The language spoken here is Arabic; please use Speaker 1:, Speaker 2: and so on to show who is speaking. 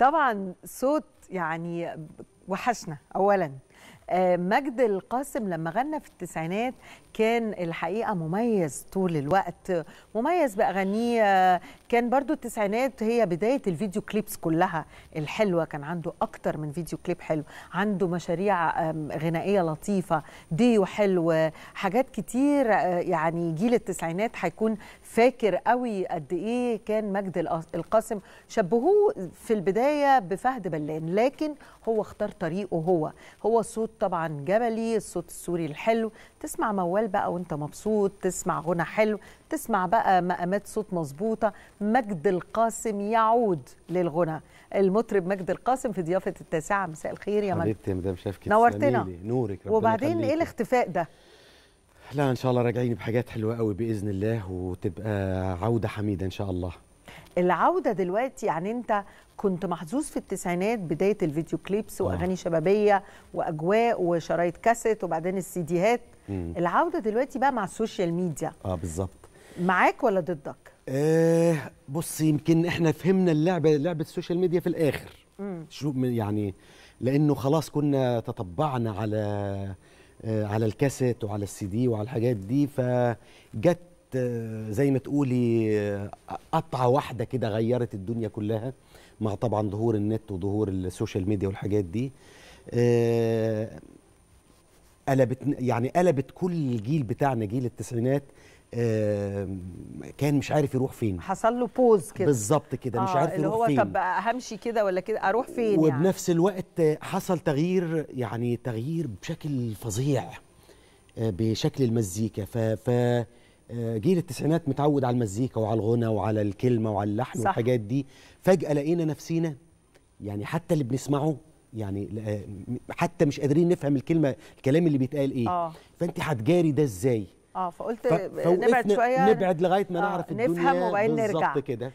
Speaker 1: طبعا صوت يعني وحشنا اولا آه، مجد القاسم لما غنى في التسعينات كان الحقيقة مميز طول الوقت مميز بأغانيه آه، كان برضو التسعينات هي بداية الفيديو كليبس كلها الحلوة كان عنده أكتر من فيديو كليب حلو عنده مشاريع غنائية لطيفة ديو حلو حاجات كتير آه، يعني جيل التسعينات هيكون فاكر قوي قد إيه كان مجد القاسم شبهوه في البداية بفهد بلان لكن هو اختار طريقه هو هو صوت طبعا جبلي الصوت السوري الحلو تسمع موال بقى وانت مبسوط تسمع غنى حلو تسمع بقى مقامات صوت مظبوطه مجد القاسم يعود للغنى المطرب مجد القاسم في ضيافه التاسعه مساء الخير يا مجد حبيبتي
Speaker 2: مدام شافكي نورتنا نورك وبعدين خليك. ايه
Speaker 1: الاختفاء ده
Speaker 2: لا ان شاء الله راجعين بحاجات حلوه قوي باذن الله وتبقى عوده حميده ان شاء الله
Speaker 1: العوده دلوقتي يعني انت كنت محظوظ في التسعينات بدايه الفيديو كليبس آه. واغاني شبابيه واجواء وشرايط كاسيت وبعدين السيديهات العوده دلوقتي بقى مع السوشيال ميديا اه بالظبط معاك ولا ضدك
Speaker 2: آه بص يمكن احنا فهمنا اللعبه لعبه السوشيال ميديا في الاخر مم. شو يعني لانه خلاص كنا تطبعنا على آه، على الكاسيت وعلى السي دي وعلى الحاجات دي فجت آه، زي ما تقولي آه، قطعه واحده كده غيرت الدنيا كلها مع طبعا ظهور النت وظهور السوشيال ميديا والحاجات دي آه، قلبت يعني قلبت كل الجيل بتاعنا جيل التسعينات كان مش عارف يروح فين حصل له بوز كده بالظبط كده آه مش عارف يروح فين اللي هو طب
Speaker 1: همشي كده ولا كده اروح فين يعني؟ وبنفس
Speaker 2: يعني. الوقت حصل تغيير يعني تغيير بشكل فظيع بشكل المزيكا ف, ف جيل التسعينات متعود على المزيكا وعلى الغنى وعلى الكلمه وعلى اللحن صح. والحاجات دي فجاه لقينا نفسينا يعني حتى اللي بنسمعه يعني آه، حتى مش قادرين نفهم الكلمه الكلام اللي بيتقال ايه آه. فانت هتجاري ده ازاي
Speaker 1: اه فقلت نبعد شويه نبعد لغايه
Speaker 2: ما آه. نعرف الدنيا نفهم وبعدين نرجع كده